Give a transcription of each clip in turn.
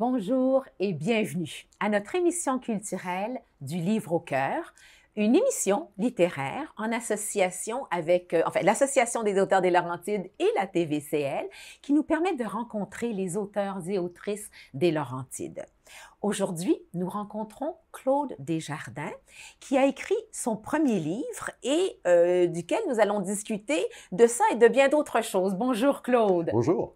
Bonjour et bienvenue à notre émission culturelle du livre au cœur, une émission littéraire en association avec euh, enfin, l'Association des auteurs des Laurentides et la TVCL qui nous permet de rencontrer les auteurs et autrices des Laurentides. Aujourd'hui, nous rencontrons Claude Desjardins, qui a écrit son premier livre et euh, duquel nous allons discuter de ça et de bien d'autres choses. Bonjour Claude. Bonjour.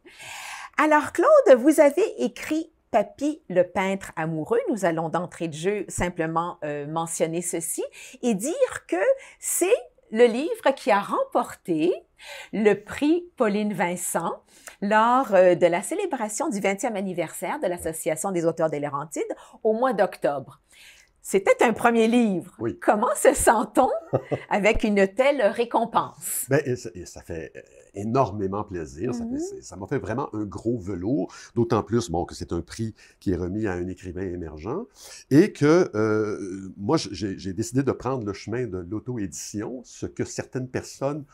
Alors Claude, vous avez écrit Papy le peintre amoureux, nous allons d'entrée de jeu simplement euh, mentionner ceci et dire que c'est le livre qui a remporté le prix Pauline Vincent lors euh, de la célébration du 20e anniversaire de l'Association des auteurs des Laurentides au mois d'octobre. C'était un premier livre. Comment se sent-on avec une telle récompense? Bien, ça, fait euh, énormément plaisir. Mm-hmm. Ça m'a fait, vraiment un gros velours, d'autant plus bon, que c'est un prix qui est remis à un écrivain émergent et que euh, moi, j'ai décidé de prendre le chemin de l'auto-édition, ce que certaines personnes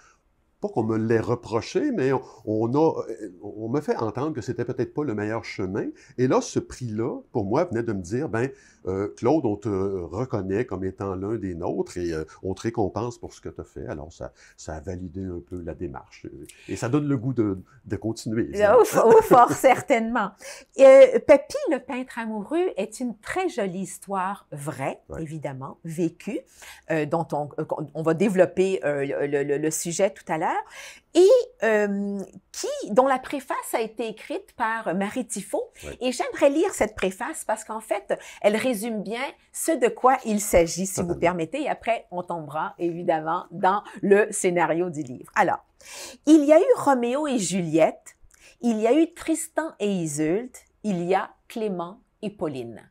pas qu'on me l'ait reproché, mais on, a, on me fait entendre que c'était peut-être pas le meilleur chemin. Et là, ce prix-là, pour moi, venait de me dire, ben, euh, Claude, on te reconnaît comme étant l'un des nôtres et euh, on te récompense pour ce que tu as fait. Alors, ça, ça a validé un peu la démarche et ça donne le goût de, continuer. Oh, fort, certainement. Euh, Papy, le peintre amoureux, est une très jolie histoire vraie, évidemment, vécue, dont on, va développer le sujet tout à l'heure et euh, qui, dont la préface a été écrite par Marie Tifo. Et j'aimerais lire cette préface parce qu'en fait, elle résume bien ce de quoi il s'agit, si vous permettez. Et après, on tombera évidemment dans le scénario du livre. Alors, il y a eu Roméo et Juliette, il y a eu Tristan et Isolde, il y a Clément et Pauline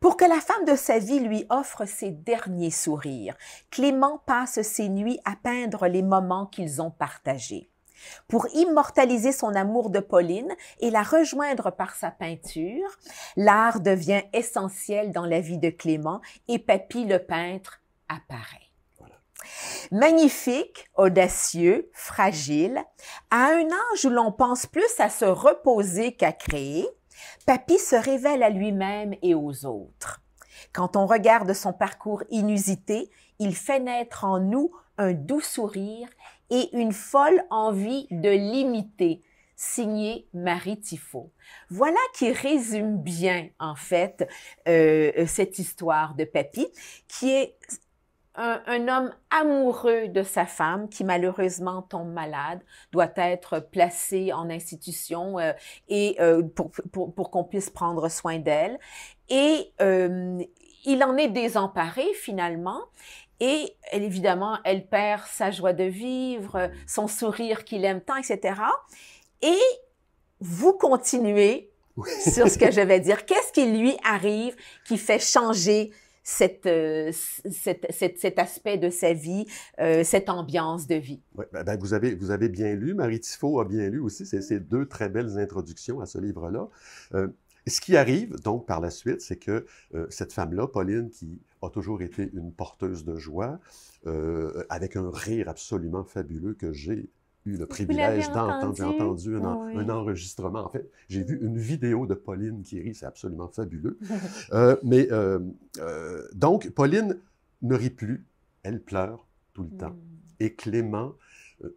pour que la femme de sa vie lui offre ses derniers sourires. Clément passe ses nuits à peindre les moments qu'ils ont partagés. Pour immortaliser son amour de Pauline et la rejoindre par sa peinture, l'art devient essentiel dans la vie de Clément et Papy le peintre apparaît. Magnifique, audacieux, fragile, à un âge où l'on pense plus à se reposer qu'à créer, Papy se révèle à lui-même et aux autres. Quand on regarde son parcours inusité, il fait naître en nous un doux sourire et une folle envie de l'imiter, signé Marie Tifo. Voilà qui résume bien, en fait, euh, cette histoire de Papy, qui est un, homme amoureux de sa femme, qui malheureusement tombe malade, doit être placé en institution euh, et euh, pour, qu'on puisse prendre soin d'elle. Et euh, il en est désemparé finalement. Et évidemment, elle perd sa joie de vivre, son sourire qu'il aime tant, etc. Et vous continuez sur ce que je vais dire. Qu'est-ce qui lui arrive qui fait changer euh, cette, cet aspect de sa vie, euh, cette ambiance de vie. Ben, ben, vous, avez, vous avez bien lu, Marie a bien lu aussi, ces deux très belles introductions à ce livre-là. Euh, ce qui arrive donc par la suite, c'est que cette femme-là, Pauline, qui a toujours été une porteuse de joie, avec un rire absolument fabuleux que j'ai eu le privilège d'entendre, entendu un, enregistrement. En fait, j'ai vu une vidéo de Pauline qui rit, c'est absolument fabuleux. Euh, mais euh, euh, donc, Pauline ne rit plus, elle pleure tout le temps. Hmm. Et Clément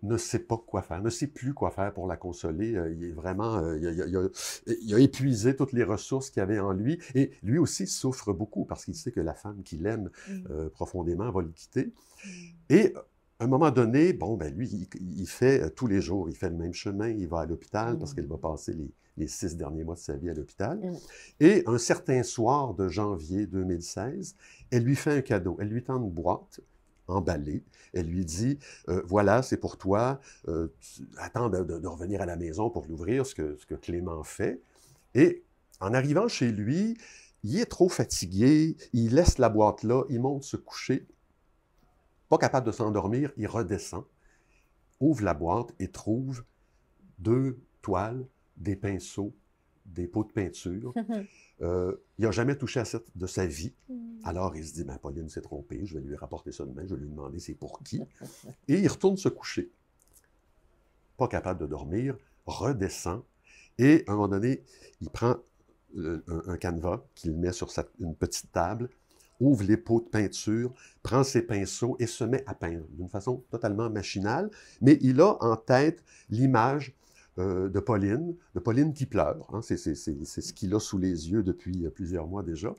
ne sait pas quoi faire, ne sait plus quoi faire pour la consoler. il est vraiment, il a, épuisé toutes les ressources qu'il avait en lui. Et lui aussi souffre beaucoup parce qu'il sait que la femme qu'il aime hmm. profondément va le quitter. Hmm. Et à un moment donné, bon, ben lui, il, fait euh, tous les jours, il fait le même chemin, il va à l'hôpital parce mmh. qu'il va passer les, six derniers mois de sa vie à l'hôpital. Mmh. Et un certain soir de janvier 2016, elle lui fait un cadeau. Elle lui tend une boîte emballée. Elle lui dit euh, Voilà, c'est pour toi. Euh, attends de, revenir à la maison pour l'ouvrir, ce que Clément fait. Et en arrivant chez lui, il est trop fatigué, il laisse la boîte là, il monte se coucher pas capable de s'endormir, il redescend, ouvre la boîte et trouve deux toiles, des pinceaux, des pots de peinture. Euh, il n'a jamais touché à cette de sa vie. Mm. Alors il se dit, ben, Pauline s'est trompée, je vais lui rapporter ça demain, je vais lui demander c'est pour qui. Et il retourne se coucher. Pas capable de dormir, redescend. Et à un moment donné, il prend un, canevas qu'il met sur une petite table, ouvre les pots de peinture, prend ses pinceaux et se met à peindre d'une façon totalement machinale, mais il a en tête l'image euh, de Pauline, de Pauline qui pleure, hein. c'est ce qu'il a sous les yeux depuis euh, plusieurs mois déjà.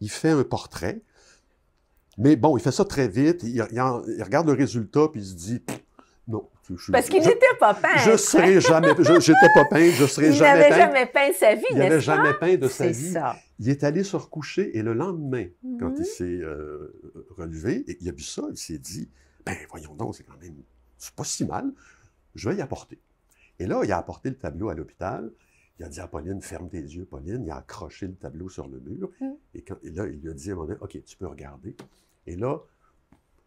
Il fait un portrait, mais bon, il fait ça très vite, il, regarde le résultat, puis il se dit, non. Je, Parce qu'il n'était pas peint. Je serais jamais. pas peint. je jamais peint. Il n'avait jamais peint sa vie, n'est-ce pas? Il n'avait jamais peint de sa vie. Ça. Il est allé se recoucher et le lendemain, mhm. quand il s'est euh, relevé, et il a vu ça, il s'est dit ben voyons donc, c'est quand même. pas si mal, je vais y apporter. Et là, il a apporté le tableau à l'hôpital. Il a dit à Pauline, ferme tes yeux, Pauline. Il a accroché le tableau sur le mur. Mhm. et, et, là, il lui a dit à un moment donné, OK, tu peux regarder. Et là,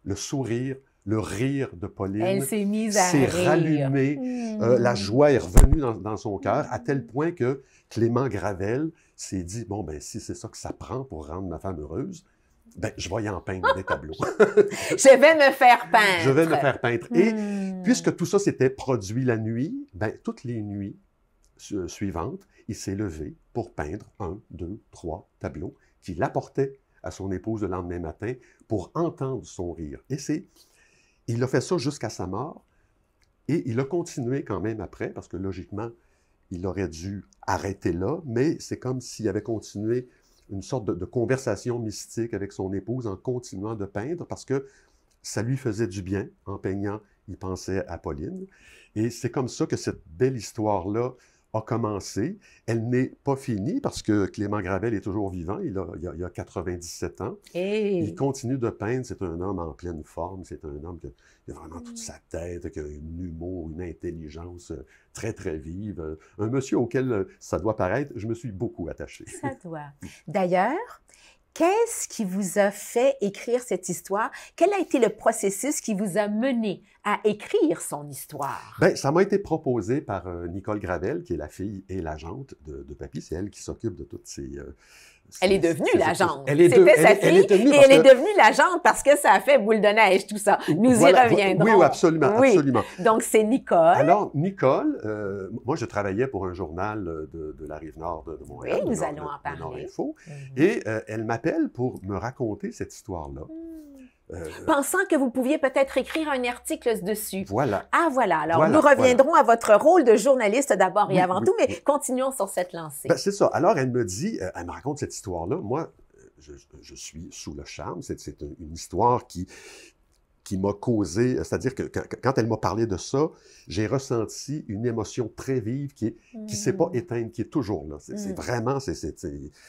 le sourire le rire de Pauline. s'est rallumé, mmh. euh, la joie est revenue dans, son cœur à tel point que Clément Gravel s'est dit bon ben si c'est ça que ça prend pour rendre ma femme heureuse, ben je vais y en peindre des tableaux. je vais me faire peindre. Je vais me faire peindre. Et mmh. puisque tout ça s'était produit la nuit, ben toutes les nuits euh, suivantes, il s'est levé pour peindre un, deux, trois tableaux qu'il apportait à son épouse le lendemain matin pour entendre son rire. Et c'est il a fait ça jusqu'à sa mort et il a continué quand même après, parce que logiquement, il aurait dû arrêter là, mais c'est comme s'il avait continué une sorte de, conversation mystique avec son épouse en continuant de peindre, parce que ça lui faisait du bien. En peignant, il pensait à Pauline. Et c'est comme ça que cette belle histoire-là a commencé. Elle n'est pas finie parce que Clément Gravel est toujours vivant. Il a, il a, 97 ans. Il continue de peindre. C'est un homme en pleine forme. C'est un homme qui a vraiment toute mmh. sa tête, qui a un humour, une intelligence euh, très, très vive. Un monsieur auquel euh, ça doit paraître, je me suis beaucoup attaché. Ça doit. D'ailleurs, Qu'est-ce qui vous a fait écrire cette histoire? Quel a été le processus qui vous a mené à écrire son histoire? Bien, ça m'a été proposé par euh, Nicole Gravel, qui est la fille et l'agente de, de Papy. C'est elle qui s'occupe de toutes ces... Euh, elle est devenue l'agente. C'était sa fille. et elle est devenue l'agente parce que ça a fait boule de neige, tout ça. Nous y reviendrons. Oui, absolument, absolument. Donc, c'est Nicole. Alors, Nicole, euh, moi, je travaillais pour un journal euh, de, la Rive-Nord de, Montréal. Oui, nous allons en parler. Info, mhm. Et euh, elle m'appelle pour me raconter cette histoire-là. Mm. Euh, pensant que vous pouviez peut-être écrire un article dessus. Voilà. Ah voilà. Alors nous reviendrons à votre rôle de journaliste d'abord et avant tout, mais continuons sur cette lancée. Ben, c'est ça. Alors elle me dit, euh, elle me raconte cette histoire-là. Moi, je, suis sous le charme. C'est une histoire qui qui m'a causé, c'est-à-dire que quand, elle m'a parlé de ça, j'ai ressenti une émotion très vive qui ne s'est pas hmm. éteinte, qui est toujours là. C'est hmm. vraiment, c'est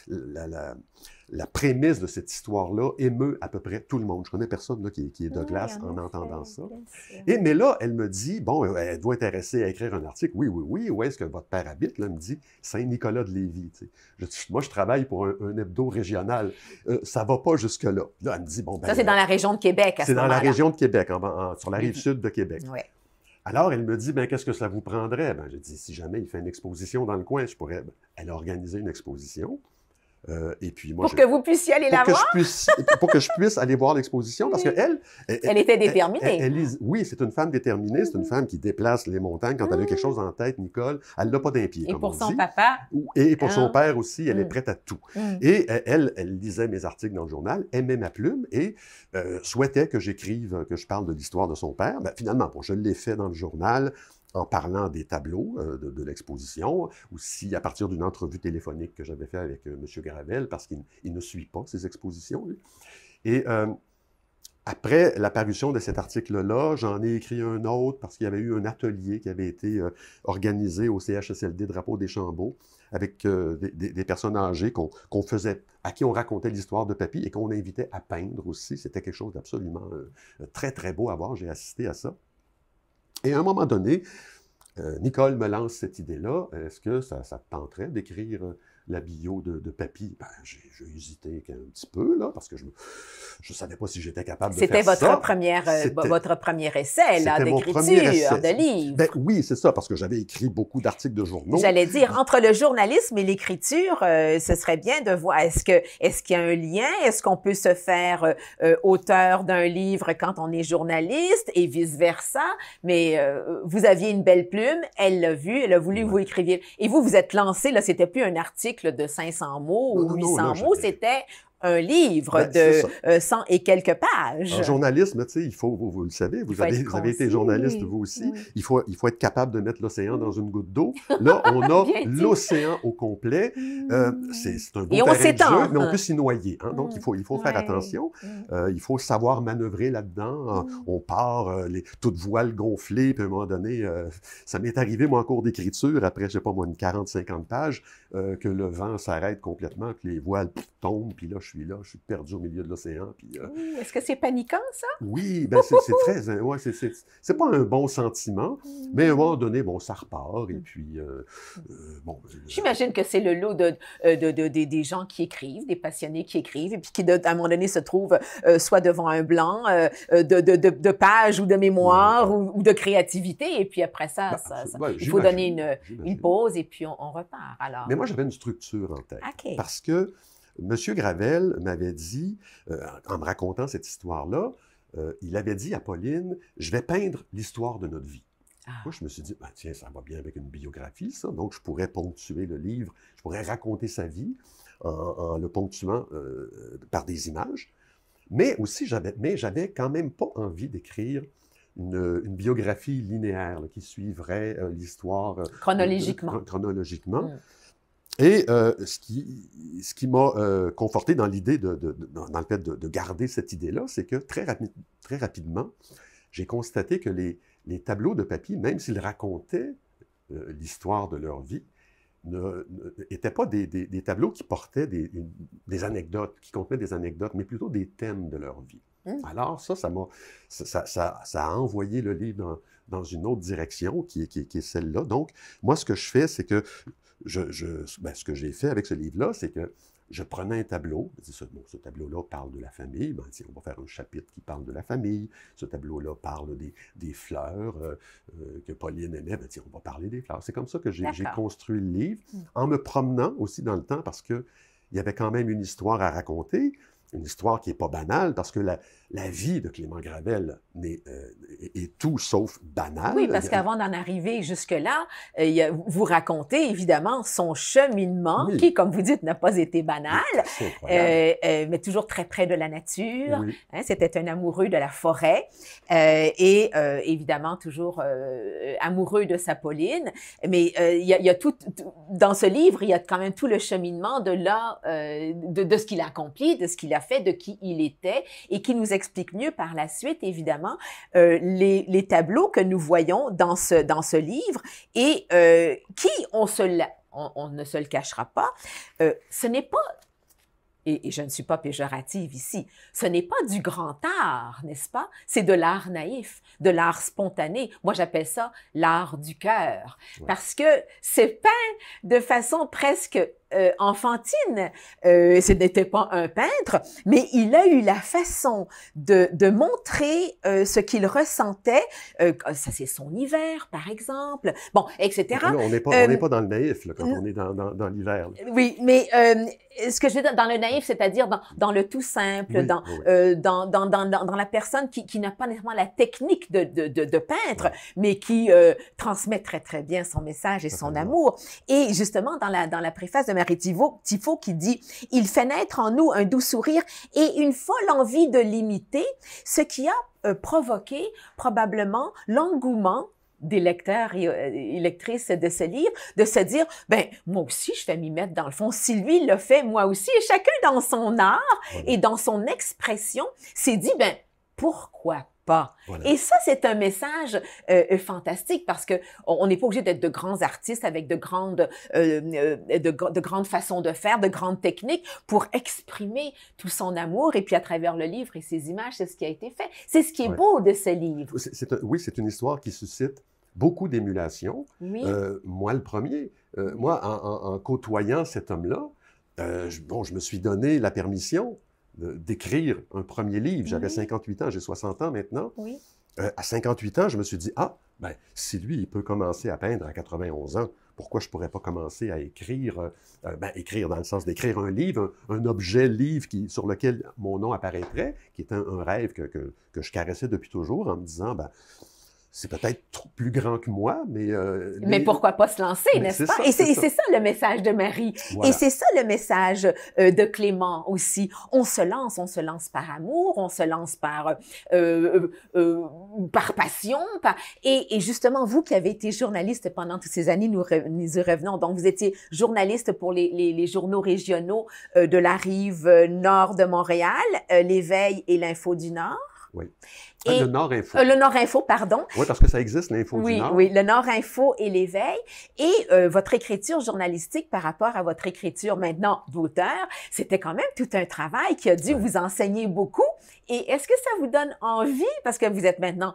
la la prémisse de cette histoire-là émeut à peu près tout le monde. Je connais personne là, qui, est de ah, glace en, entendant ça. Et, mais là, elle me dit, bon, êtes-vous euh, intéressée à écrire un article? Oui, oui, oui. Où est-ce que votre père habite? Là, elle me dit Saint-Nicolas de Lévis. Tu sais. moi, je travaille pour un, hebdo régional. Ça euh, ça va pas jusque-là. Là, elle me dit, bon, ben, Ça, c'est euh, dans la région de Québec. C'est dans la région de Québec, sur la rive sud de Québec. Alors, elle me dit, ben, qu'est-ce que ça vous prendrait? Ben, je dis si jamais il fait une exposition dans le coin, je pourrais. Ben, elle a une exposition. Euh, puis moi, pour que vous puissiez aller la pour voir? Que je puisse, pour que je puisse aller voir l'exposition, parce qu'elle... Elle, elle, était déterminée. oui, c'est une femme déterminée, c'est une mhm. femme qui déplace les montagnes. Quand elle a quelque mhm. chose en tête, Nicole, elle n'a pas d'un pied, Et pour son papa. Et pour son hein? père aussi, elle est mhm. prête à tout. Et euh, elle, elle lisait mes articles dans le journal, aimait ma plume et euh, souhaitait que j'écrive, que je parle de l'histoire de son père. Ben, finalement, bon, je l'ai fait dans le journal en parlant des tableaux euh, de, l'exposition, ou si à partir d'une entrevue téléphonique que j'avais faite avec Monsieur M. Gravel, parce qu'il ne suit pas ces expositions. Et euh, après l'apparition de cet article-là, j'en ai écrit un autre parce qu'il y avait eu un atelier qui avait été euh, organisé au CHSLD Drapeau des Chambeaux avec des, personnes âgées qu'on faisait, à qui on racontait l'histoire de Papy et qu'on invitait à peindre aussi. C'était quelque chose d'absolument très, très beau à voir. J'ai assisté à ça. Et à un moment donné, euh, Nicole me lance cette idée-là, est-ce que ça, tenterait d'écrire euh, la bio de, papy, ben, j'ai hésité un petit peu, là, parce que je ne savais pas si j'étais capable de faire ça. Euh, c'était première, votre premier essai d'écriture, de livre. Ben oui, c'est ça, parce que j'avais écrit beaucoup d'articles de journaux. J'allais dire, entre le journalisme et l'écriture, euh, ce serait bien de voir, est-ce qu'il est qu'il y a un lien? Est-ce qu'on peut se faire euh, auteur d'un livre quand on est journaliste et vice-versa? Mais vous aviez une belle plume, elle l'a vue, elle a voulu vous écrire Et vous, vous êtes lancé, là, c'était plus un article de 500 mots ou 800 mots. C'était un livre ben, de 100 euh, et quelques pages. Un journalisme, tu sais, il faut, vous, le savez, vous avez, été journaliste vous aussi, il, faut, il faut être capable de mettre l'océan dans une goutte d'eau. Là, on a l'océan au complet. Mmh. Euh, c'est un beau et jeu, mais on peut s'y noyer. Hein. Donc, il faut, il faut faire attention. Euh, il faut savoir manœuvrer là-dedans. Mmh. On part les, toutes voiles gonflées, puis à un moment donné, ça m'est arrivé, moi, en cours d'écriture, après, je sais pas moi, une 40-50 pages, que le vent s'arrête complètement, que les voiles tombent, puis là, je suis là, je suis perdu au milieu de l'océan. Euh, est-ce que c'est paniquant, ça? Oui, ben c'est, très. Ouais, c'est, pas un bon sentiment, mais à un moment donné, bon, ça repart. Et mm. puis, euh, euh, bon. Ben, j'imagine que c'est le lot de, de, des gens qui écrivent, des passionnés qui écrivent, et puis qui, à un moment donné, se trouvent soit devant un blanc de, pages ou de mémoire ou, de créativité. Et puis après ça, ben, il faut donner une, une, pause et puis on, repart. Alors. Mais moi, j'avais une structure en tête. Parce que Monsieur Gravel m'avait dit, euh, en me racontant cette histoire-là, euh, il avait dit à Pauline, je vais peindre l'histoire de notre vie. Ah. Moi, je me suis dit, bah, tiens, ça va bien avec une biographie, ça. Donc, je pourrais ponctuer le livre, je pourrais raconter sa vie en, le ponctuant euh, par des images. Mais aussi, j'avais, mais j'avais quand même pas envie d'écrire une, biographie linéaire qui suivrait l'histoire chronologiquement. Mm. Et euh, ce qui, ce qui m'a euh, conforté dans l'idée, de, dans le fait de, garder cette idée-là, c'est que très, très rapidement, j'ai constaté que les, les, tableaux de papy, même s'ils racontaient euh, l'histoire de leur vie, n'étaient pas des, des, tableaux qui portaient des, des, anecdotes, qui contenaient des anecdotes, mais plutôt des thèmes de leur vie. Mmh. Alors ça, ça, ça, ça, ça, a envoyé le livre dans, dans une autre direction qui, qui, qui est celle-là. Donc, moi, ce que je fais, c'est que je, ben, ce que j'ai fait avec ce livre-là, c'est que je prenais un tableau. Ce, ce tableau-là parle de la famille. Ben, on va faire un chapitre qui parle de la famille. Ce tableau-là parle des, fleurs euh, euh, que Pauline aimait. Ben, on va parler des fleurs. C'est comme ça que j'ai construit le livre, mmh. en me promenant aussi dans le temps, parce qu'il y avait quand même une histoire à raconter une histoire qui n'est pas banale parce que la, la vie de Clément Gravel euh, est, tout sauf banale. Oui, parce qu'avant d'en arriver jusque-là, euh, vous racontez évidemment son cheminement, qui, comme vous dites, n'a pas été banal, euh, mais toujours très près de la nature. Hein, c'était un amoureux de la forêt et évidemment toujours amoureux de sa Pauline. Mais il y, a tout, dans ce livre, il y a quand même tout le cheminement de là, de, de, ce qu'il a accompli, de ce qu'il a fait, de qui il était et qui nous explique mieux par la suite, évidemment, euh, les, tableaux que nous voyons dans ce, dans ce livre et euh, qui, on, ne se le cachera pas, euh, ce n'est pas et, je ne suis pas péjorative ici, ce n'est pas du grand art, n'est-ce pas? C'est de l'art naïf, de l'art spontané. Moi, j'appelle ça l'art du cœur, parce que c'est peint de façon presque euh, enfantine. Euh, ce n'était pas un peintre, mais il a eu la façon de, de montrer euh, ce qu'il ressentait. ça, c'est son hiver, par exemple. Bon, etc. on n'est pas, pas, dans le naïf quand on est dans, dans, l'hiver. Oui, mais ce que je veux dire dans le naïf, c'est-à-dire dans, le tout simple, dans, dans, dans, dans, la personne qui, qui n'a pas nécessairement la technique de, de, peintre, mais qui transmet très, très bien son message et son amour. Et justement, dans la, dans la préface de Marie Tifo qui dit « Il fait naître en nous un doux sourire et une folle envie de l'imiter, ce qui a euh, provoqué probablement l'engouement des lecteurs euh, et lectrices de ce livre, de se dire, ben moi aussi je vais m'y mettre dans le fond. Si lui le fait, moi aussi. Et chacun dans son art et dans son expression s'est dit, ben pourquoi et ça, c'est un message euh, euh, fantastique parce que on n'est pas obligé d'être de grands artistes avec de grandes, euh, de, grandes façons de faire, de grandes techniques pour exprimer tout son amour. Et puis à travers le livre et ses images, c'est ce qui a été fait. C'est ce qui est beau de ce livre. oui, c'est une histoire qui suscite beaucoup d'émulation. moi, le premier. moi, en, en, côtoyant cet homme-là, bon, je me suis donné la permission d'écrire un premier livre. Mm-hmm. J'avais 58 ans, j'ai 60 ans maintenant. Euh, à 58 ans, je me suis dit, ah, ben, si lui, il peut commencer à peindre à 91 ans, pourquoi je ne pourrais pas commencer à écrire, euh, ben, écrire dans le sens d'écrire un livre, un, objet livre qui, sur lequel mon nom apparaîtrait, qui est un, rêve que, que, je caressais depuis toujours en me disant, ben, c'est peut-être plus grand que moi, euh, mais... mais pourquoi pas se lancer, n'est-ce pas? et c'est ça. le message de Marie. Et c'est ça le message euh, de Clément aussi. On se lance, on se lance par amour, on se lance par, euh, euh par passion. Et, justement, vous qui avez été journaliste pendant toutes ces années, nous, nous y revenons. Donc, vous étiez journaliste pour les, les journaux régionaux de la rive nord de Montréal, l'Éveil et l'Info du Nord. Oui le Nord Info. Euh, le Nord Info, pardon. Oui, parce que ça existe, l'Info oui, du Nord. Oui, le Nord Info et l'éveil. Et euh, votre écriture journalistique par rapport à votre écriture maintenant d'auteur, c'était quand même tout un travail qui a dû vous enseigner beaucoup. Et est-ce que ça vous donne envie, parce que vous êtes maintenant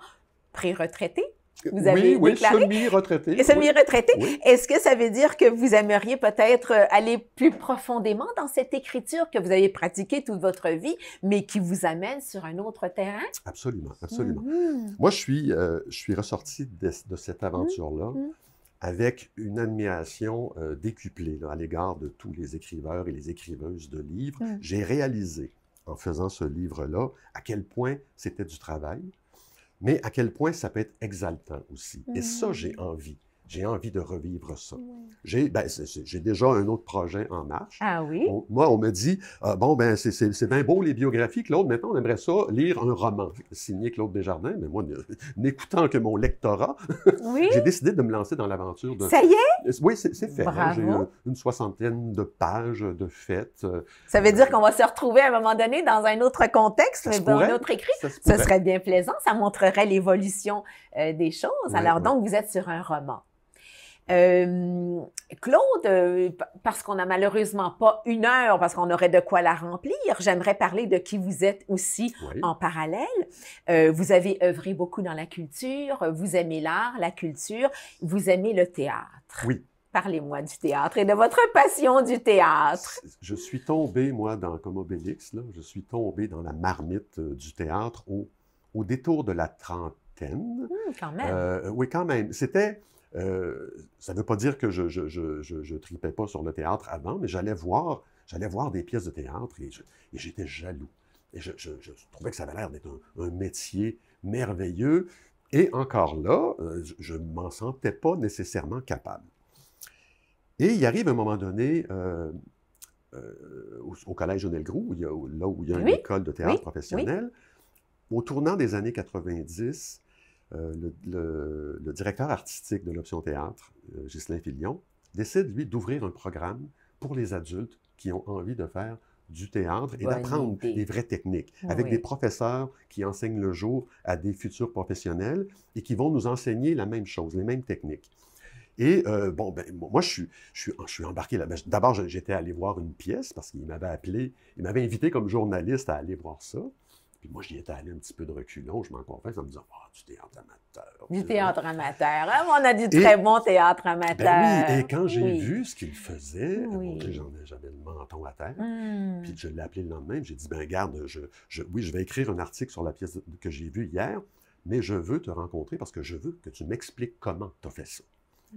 pré-retraité, vous avez oui, oui, semi-retraité. Semi-retraité. Est-ce que ça veut dire que vous aimeriez peut-être euh, aller plus profondément dans cette écriture que vous avez pratiquée toute votre vie, mais qui vous amène sur un autre terrain? Absolument, absolument. Mm-hmm. Moi, je suis, euh, je suis ressorti de, cette mm-hmm. aventure-là mm-hmm. avec une admiration euh, décuplée à l'égard de tous les écriveurs et les écriveuses de livres. Mm. J'ai réalisé, en faisant ce livre-là, à quel point c'était du travail, mais à quel point ça peut être exaltant aussi. Et ça, j'ai mmh. envie j'ai envie de revivre ça. J'ai ben, déjà un autre projet en marche. Ah oui? moi, on me dit, ah, bon, ben, c'est bien beau les biographies, Claude, maintenant on aimerait ça lire un roman signé Claude Desjardins, mais moi, n'écoutant que mon lectorat, j'ai décidé de me lancer dans l'aventure. De... Ça y est? Oui, c'est fait. Hein. J'ai euh, une, soixantaine de pages de fêtes. Euh, ça veut euh, dire qu'on va se retrouver à un moment donné dans un autre contexte, dans un autre écrit. Ça Ce serait bien plaisant, ça montrerait l'évolution des choses. Alors donc, vous êtes sur un roman. Euh, Claude, euh, parce qu'on n'a malheureusement pas une heure, parce qu'on aurait de quoi la remplir, j'aimerais parler de qui vous êtes aussi en parallèle. Euh, vous avez œuvré beaucoup dans la culture, vous aimez l'art, la culture, vous aimez le théâtre. Oui. Parlez-moi du théâtre et de votre passion du théâtre. Je suis tombé, moi, dans, comme Obélix, là, je suis tombé dans la marmite du théâtre au, au détour de la trentaine. Hum, quand même. oui, quand même. C'était euh, ça ne veut pas dire que je je, tripais pas sur le théâtre avant, mais j'allais voir, j'allais voir des pièces de théâtre et, j'étais jaloux. Et je, trouvais que ça avait l'air d'être un, métier merveilleux. Et encore là, euh, je ne m'en sentais pas nécessairement capable. Et il arrive un moment donné, euh, au, Collège Jonel Groux, là où il y a une école de théâtre professionnelle, professionnel, au tournant des années 90, euh, le, directeur artistique de l'option théâtre, euh, Ghislain Filion, décide, lui, d'ouvrir un programme pour les adultes qui ont envie de faire du théâtre et d'apprendre les des vraies techniques ah avec des professeurs qui enseignent le jour à des futurs professionnels et qui vont nous enseigner la même chose, les mêmes techniques. Et euh, bon, ben, moi, je suis, je suis embarqué là. D'abord, j'étais allé voir une pièce parce qu'il m'avait appelé, il m'avait invité comme journaliste à aller voir ça. Puis moi, j'y étais allé un petit peu de reculon, je m'en confesse, en me disant, oh, ah, du théâtre amateur. Du théâtre amateur. Hein? On a du très bon théâtre amateur. Ben oui, et quand j'ai vu ce qu'il faisait, j'avais le menton à terre. Hmm. Puis je l'ai appelé le lendemain, j'ai dit, ben garde, oui, je vais écrire un article sur la pièce que j'ai vue hier, mais je veux te rencontrer parce que je veux que tu m'expliques comment tu as fait ça.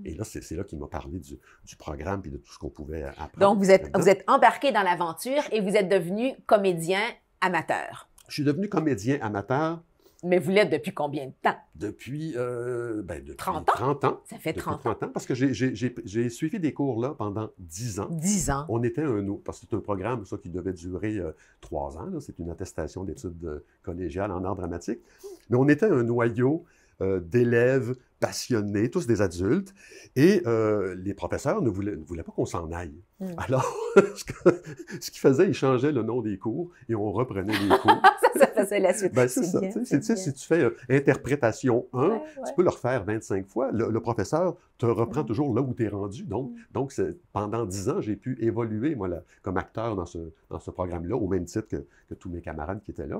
Et là, c'est là qu'il m'a parlé du, programme et de tout ce qu'on pouvait apprendre. Donc, vous êtes embarqué dans l'aventure et vous êtes devenu comédien amateur. Je suis devenu comédien amateur. Mais vous l'êtes depuis combien de temps? Depuis, 30 euh, ben, ans. 30 ans. Ça fait 30 ans. Parce que j'ai suivi des cours là pendant 10 ans. 10 ans. On était un parce que c'est un programme ça, qui devait durer 3 euh, ans. C'est une attestation d'études euh, collégiales en art dramatique. Mais on était un noyau euh, d'élèves passionnés, tous des adultes, et euh, les professeurs ne voulaient, ne pas qu'on s'en aille. Hmm. Alors, ce qu'ils faisaient, ils changeaient le nom des cours et on reprenait les cours. ça, ça faisait la suite. Ben, c'est ça. si tu fais euh, interprétation 1, tu peux le refaire 25 fois. Le, professeur te reprend toujours là où tu es rendu. Donc, hmm. pendant 10 ans, j'ai pu évoluer, moi, comme acteur dans ce, programme-là, au même titre que, tous mes camarades qui étaient là.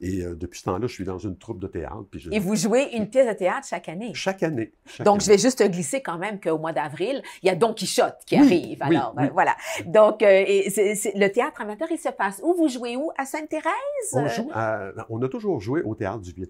Et euh, depuis ce temps-là, je suis dans une troupe de théâtre. Puis je... Et vous jouez une pièce de théâtre chaque année? Chaque année. donc, je vais juste glisser quand même qu'au mois d'avril, il y a Don Quichotte qui arrive. Alors, voilà. Donc, euh, le théâtre amateur, il se passe où? Vous jouez où? À Sainte-Thérèse? On, joue on a toujours joué au théâtre du vieux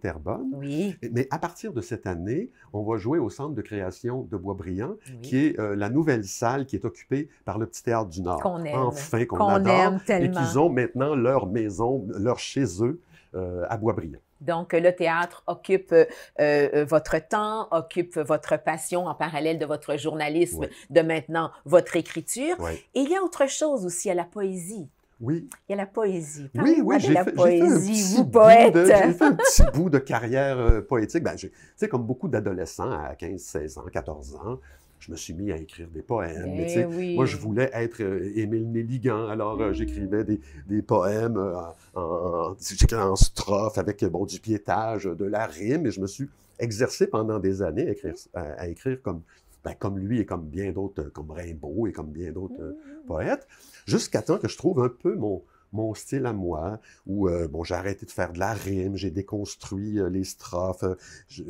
Oui. Mais à partir de cette année, on va jouer au centre de création de Boisbriand, qui est euh, la nouvelle salle qui est occupée par le petit théâtre du Nord. Qu'on aime. Enfin, qu'on Aime tellement. Et qu'ils ont maintenant leur maison, leur chez eux. Euh, à Boisbriand. Donc, le théâtre occupe euh, euh, votre temps, occupe votre passion en parallèle de votre journalisme, de maintenant votre écriture. Et il y a autre chose aussi, il y a la poésie. Oui. Il y a la poésie. oui, oui, j'ai fait, poésie, vous un petit bout de carrière poétique. Ben, tu sais, comme beaucoup d'adolescents à 15, 16 ans, 14 ans, je me suis mis à écrire des poèmes. Eh moi, je voulais être euh, Émile Nelligan, alors euh, j'écrivais des, des, poèmes euh, en, en, en strophe avec bon, du piétage, de la rime, et je me suis exercé pendant des années à écrire, comme, ben, comme lui et comme bien d'autres, comme Rimbaud et comme bien d'autres mmh. poètes, jusqu'à temps que je trouve un peu mon, mon style à moi, où euh, bon, j'ai arrêté de faire de la rime, j'ai déconstruit euh, les strophes,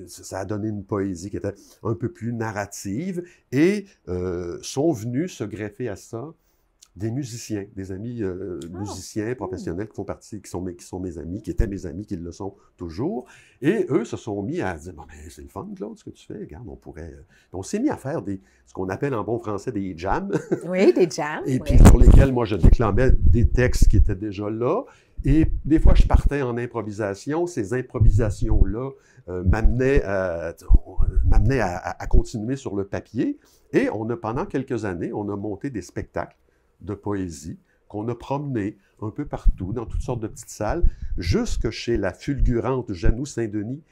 ça a donné une poésie qui était un peu plus narrative, et euh, sont venus se greffer à ça des musiciens, des amis euh, ah! musiciens hmm. professionnels qui font partie, qui sont, mes amis, qui étaient mes amis, qui le sont toujours. Et eux se sont mis à dire, ben, c'est le fun, Claude, ce que tu fais, regarde, on pourrait... Euh, on s'est mis à faire des, ce qu'on appelle en bon français des jams. Oui, des jams. et puis pour lesquels moi, je déclamais des textes qui étaient déjà là. Et des fois, je partais en improvisation. Ces improvisations-là euh, m'amenaient à, à, continuer sur le papier. Et on a, pendant quelques années, on a monté des spectacles de poésie qu'on a promené un peu partout, dans toutes sortes de petites salles, jusque chez la fulgurante Janou Saint-Denis,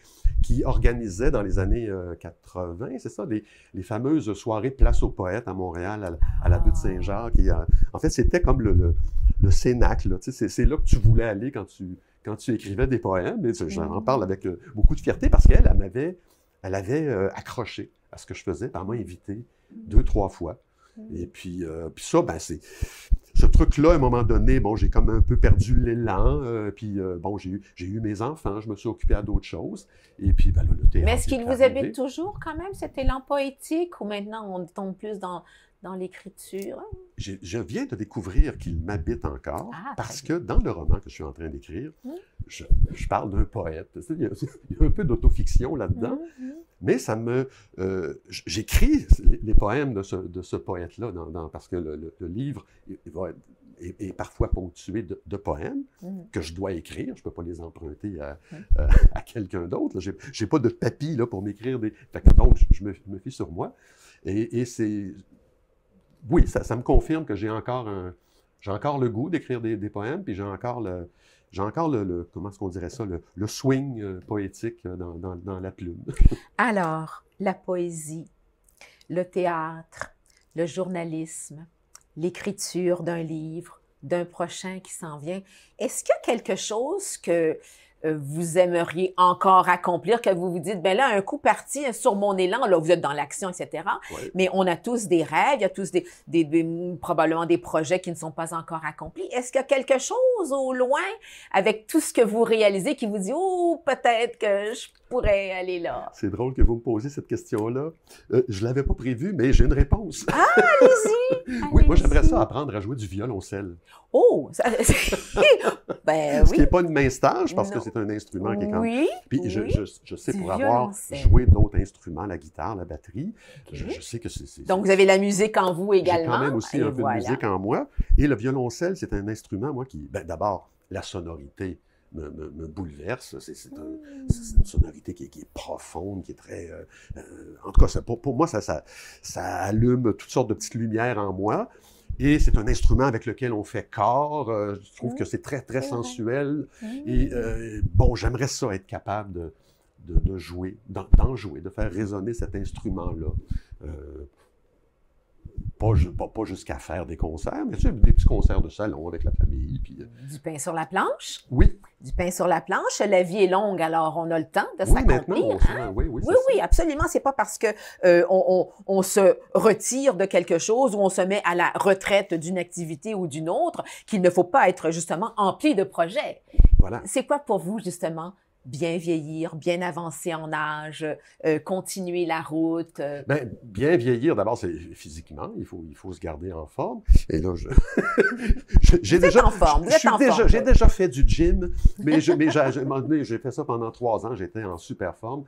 qui organisait dans les années 80, euh, c'est ça, les, fameuses soirées Place aux poètes à Montréal, à, la, à de butte ah. Saint-Jacques. Euh, en fait, c'était comme le, le, le cénacle. C'est là que tu voulais aller quand tu, quand tu écrivais des poèmes. Et j'en mm. parle avec euh, beaucoup de fierté parce qu'elle m'avait elle avait accroché à ce que je faisais par moi, invité deux, trois fois. Et euh, puis, ça, ben, c'est. Ce truc-là, à un moment donné, bon, j'ai comme un peu perdu l'élan. Euh, puis, euh, bon, j'ai eu, eu mes enfants, je me suis occupé à d'autres choses. Et puis, ben, Mais est-ce qu'il vous habite toujours, quand même, cet élan poétique, ou maintenant on tombe plus dans, dans l'écriture? Je, viens de découvrir qu'il m'habite encore ah, parce que dans le roman que je suis en train d'écrire, mmh. je, parle d'un poète. Il y, a, un peu d'autofiction là-dedans, mmh, mmh. mais ça me. Euh, j'écris les, poèmes de ce, poète-là parce que le, livre est, parfois ponctué de, de poèmes que je dois écrire. Je ne peux pas les emprunter à, euh, quelqu'un d'autre. Je n'ai pas de papy là, pour m'écrire des. Donc, je, me, fie sur moi. et c'est oui, ça, me confirme que j'ai encore j'ai encore le goût d'écrire des, poèmes, puis j'ai encore le, j'ai encore le, ce qu'on dirait ça, le, swing euh, poétique euh, dans, dans, la plume. Alors, la poésie, le théâtre, le journalisme, l'écriture d'un livre, d'un prochain qui s'en vient, est-ce qu'il y a quelque chose que euh, vous aimeriez encore accomplir, que vous vous dites, ben là, un coup parti hein, sur mon élan, là, vous êtes dans l'action, etc. Mais on a tous des rêves, il y a tous des, des, mm, probablement des projets qui ne sont pas encore accomplis. Est-ce qu'il y a quelque chose au loin avec tout ce que vous réalisez qui vous dit, oh, peut-être que je aller là? C'est drôle que vous me posiez cette question-là. Euh, je ne l'avais pas prévu, mais j'ai une réponse. Ah, allez-y! oui, moi, j'aimerais ça apprendre à jouer du violoncelle. Oh! ben, oui. Ce qui n'est pas une main stage, parce que c'est un instrument qui est quand même... Oui, Puis Je, je, je, sais, pour avoir joué d'autres instruments, la guitare, la batterie, je, sais que c'est... Donc, vous avez la musique en vous également. J'ai quand même aussi un peu de musique en moi. Et le violoncelle, c'est un instrument, moi, qui... Ben, D'abord, la sonorité me, bouleverse. C'est, mmh. une sonorité qui, est profonde, qui est très... Euh, euh, en tout cas, pour, moi, ça, ça, ça allume toutes sortes de petites lumières en moi. Et c'est un instrument avec lequel on fait corps. Euh, je trouve que mmh. c'est très, très sensuel. Mmh. Et bon, j'aimerais ça être capable de, jouer, d'en, jouer, de faire résonner cet instrument-là. pas, pas, jusqu'à faire des concerts, mais des petits concerts de salon avec la famille. Puis, du pain sur la planche? Oui du pain sur la planche. La vie est longue, alors on a le temps de oui, s'accomplir. Hein? Oui, oui, oui, oui absolument. C'est pas parce que euh, on, on, se retire de quelque chose ou on se met à la retraite d'une activité ou d'une autre qu'il ne faut pas être justement empli de projets. Voilà. C'est quoi pour vous justement bien vieillir, bien avancer en âge, euh, continuer la route? Euh. Ben, bien, vieillir, d'abord, c'est physiquement, il faut, il faut se garder en forme. Et là, je... j'ai déjà, en forme, J'ai déjà, déjà fait du gym, mais, je, mais j'ai fait ça pendant trois ans, j'étais en super forme.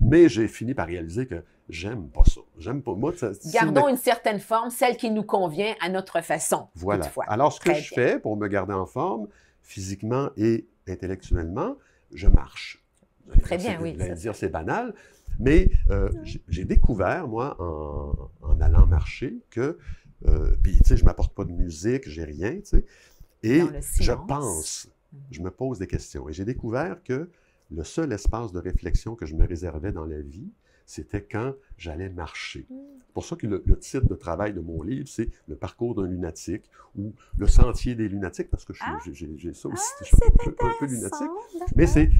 Mais j'ai fini par réaliser que j'aime pas ça. J'aime pas Ça, Gardons une certaine forme, celle qui nous convient à notre façon. Voilà. Alors, ce que je fais pour me garder en forme, physiquement et intellectuellement, je marche. Très bien, oui. dire, c'est banal, mais euh, j'ai découvert, moi, en, allant marcher, que, euh, puis, tu sais, je m'apporte pas de musique, j'ai rien, tu sais, et je pense, mhm. je me pose des questions. Et j'ai découvert que le seul espace de réflexion que je me réservais dans la vie, c'était quand j'allais marcher. Mm. Pour ça que le, titre de travail de mon livre, c'est Le parcours d'un lunatique ou Le sentier des lunatiques, parce que ah. j'ai ça aussi, ah, je suis un, peu, lunatique. Mais c'est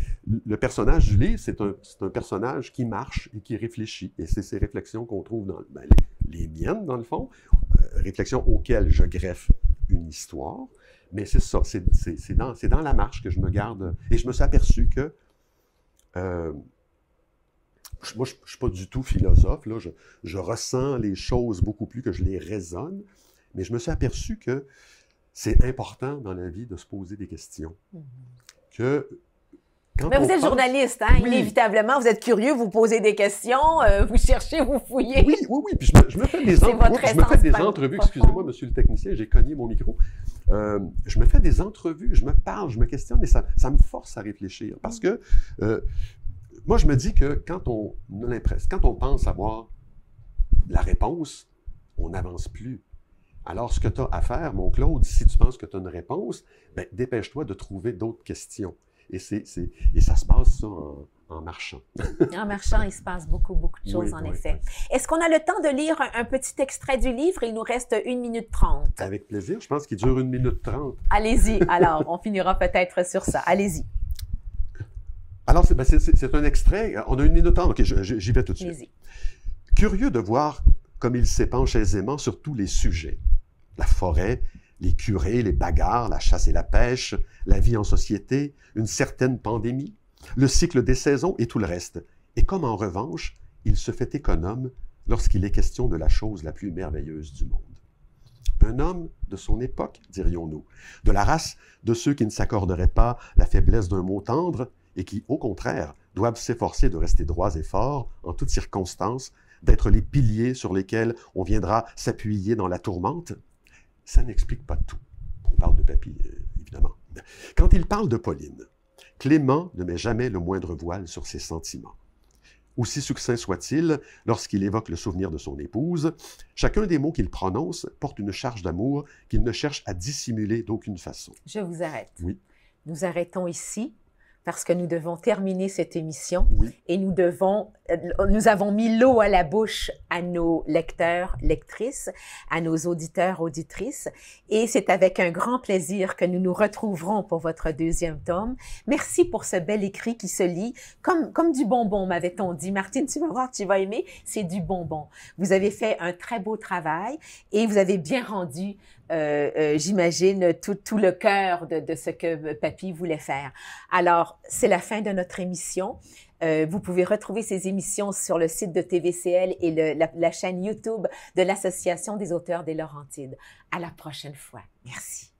le personnage du livre, c'est un, un, personnage qui marche et qui réfléchit. Et c'est ces réflexions qu'on trouve dans ben, les, miennes, dans le fond, euh, réflexions auxquelles je greffe une histoire. Mais c'est ça, c'est dans, dans, la marche que je me garde. Et je me suis aperçu que. Euh, je, moi, je ne suis pas du tout philosophe. Là. Je, je, ressens les choses beaucoup plus que je les raisonne. Mais je me suis aperçu que c'est important dans la vie de se poser des questions. Mm-hmm. Que mais vous êtes journaliste, hein. inévitablement, vous êtes curieux, vous posez des questions, euh, vous cherchez, vous fouillez. Oui, oui, oui. Puis je me, fais des, entrevues. je me fais des entrevues. Excusez-moi, monsieur le technicien, j'ai cogné mon micro. Euh, je me fais des entrevues, je me parle, je me questionne, et ça, ça me force à réfléchir parce mm. que euh, moi, je me dis que quand on, quand on pense avoir la réponse, on n'avance plus. Alors, ce que tu as à faire, mon Claude, si tu penses que tu as une réponse, ben, dépêche-toi de trouver d'autres questions. Et, c'est, et ça se passe ça en, marchant. en marchant, il se passe beaucoup, beaucoup de choses, en effet. Est-ce qu'on a le temps de lire un, un, petit extrait du livre? Il nous reste une minute trente. Avec plaisir. Je pense qu'il dure une minute trente. Allez-y. Alors, on finira peut-être sur ça. Allez-y. Alors, ben, c'est un extrait. Euh, on a une minute OK, j'y vais tout de suite. Curieux de voir comme il s'épanche aisément sur tous les sujets. La forêt, les curés, les bagarres, la chasse et la pêche, la vie en société, une certaine pandémie, le cycle des saisons et tout le reste. Et comme en revanche, il se fait économe lorsqu'il est question de la chose la plus merveilleuse du monde. Un homme de son époque, dirions-nous, de la race de ceux qui ne s'accorderaient pas la faiblesse d'un mot tendre, et qui, au contraire, doivent s'efforcer de rester droits et forts en toutes circonstances, d'être les piliers sur lesquels on viendra s'appuyer dans la tourmente, ça n'explique pas tout. On parle de papy, euh, évidemment. Quand il parle de Pauline, Clément ne met jamais le moindre voile sur ses sentiments. Aussi succinct soit-il, lorsqu'il évoque le souvenir de son épouse, chacun des mots qu'il prononce porte une charge d'amour qu'il ne cherche à dissimuler d'aucune façon. Je vous arrête. Oui. Nous arrêtons ici parce que nous devons terminer cette émission et nous euh, nous avons mis l'eau à la bouche à nos lecteurs, lectrices, à nos auditeurs, auditrices, et c'est avec un grand plaisir que nous nous retrouverons pour votre deuxième tome. Merci pour ce bel écrit qui se lit comme, comme du bonbon, m'avait-on dit. Martine, tu vas voir, tu vas aimer, c'est du bonbon. Vous avez fait un très beau travail et vous avez bien rendu euh, euh, j'imagine, tout, le cœur de, ce que Papy voulait faire. Alors, c'est la fin de notre émission. Euh, vous pouvez retrouver ces émissions sur le site de TVCL et la chaîne YouTube de l'Association des auteurs des Laurentides. À la prochaine fois. Merci.